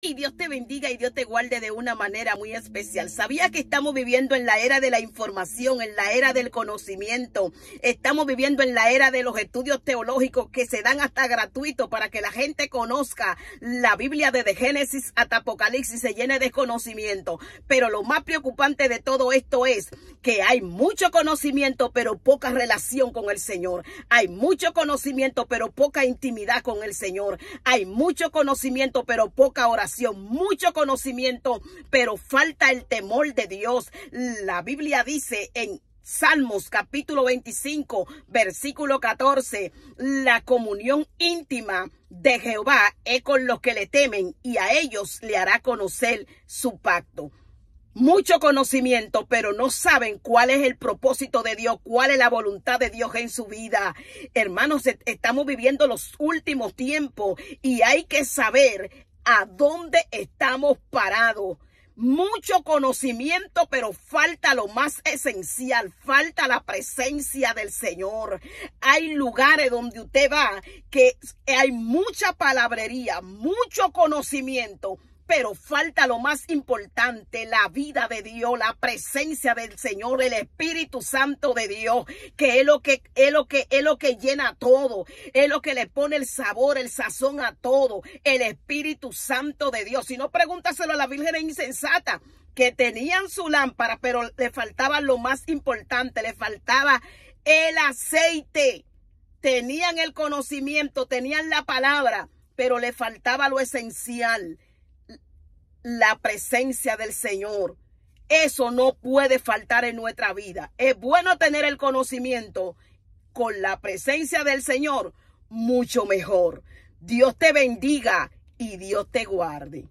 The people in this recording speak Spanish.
Y Dios te bendiga y Dios te guarde de una manera muy especial. Sabía que estamos viviendo en la era de la información, en la era del conocimiento. Estamos viviendo en la era de los estudios teológicos que se dan hasta gratuito para que la gente conozca la Biblia desde Génesis hasta Apocalipsis se llene de conocimiento. Pero lo más preocupante de todo esto es que hay mucho conocimiento pero poca relación con el Señor. Hay mucho conocimiento pero poca intimidad con el Señor. Hay mucho conocimiento pero poca oración mucho conocimiento, pero falta el temor de Dios. La Biblia dice en Salmos capítulo 25, versículo 14, la comunión íntima de Jehová es con los que le temen y a ellos le hará conocer su pacto mucho conocimiento, pero no saben cuál es el propósito de Dios, cuál es la voluntad de Dios en su vida. Hermanos, e-, estamos viviendo los últimos tiempos y hay que saber a dónde estamos parados. Mucho conocimiento, pero falta lo más esencial, falta la presencia del Señor. Hay lugares donde usted va que hay mucha palabrería, mucho conocimiento, pero falta lo más importante, la vida de Dios, la presencia del Señor, el Espíritu Santo de Dios, que es lo que es lo que es lo que llena todo, es lo que le pone el sabor, el sazón a todo, el Espíritu Santo de Dios. Si no pregúntaselo a la Virgen insensata que tenían su lámpara, pero le faltaba lo más importante, le faltaba el aceite. Tenían el conocimiento, tenían la palabra, pero le faltaba lo esencial la presencia del Señor. Eso no puede faltar en nuestra vida. Es bueno tener el conocimiento con la presencia del Señor, mucho mejor. Dios te bendiga y Dios te guarde.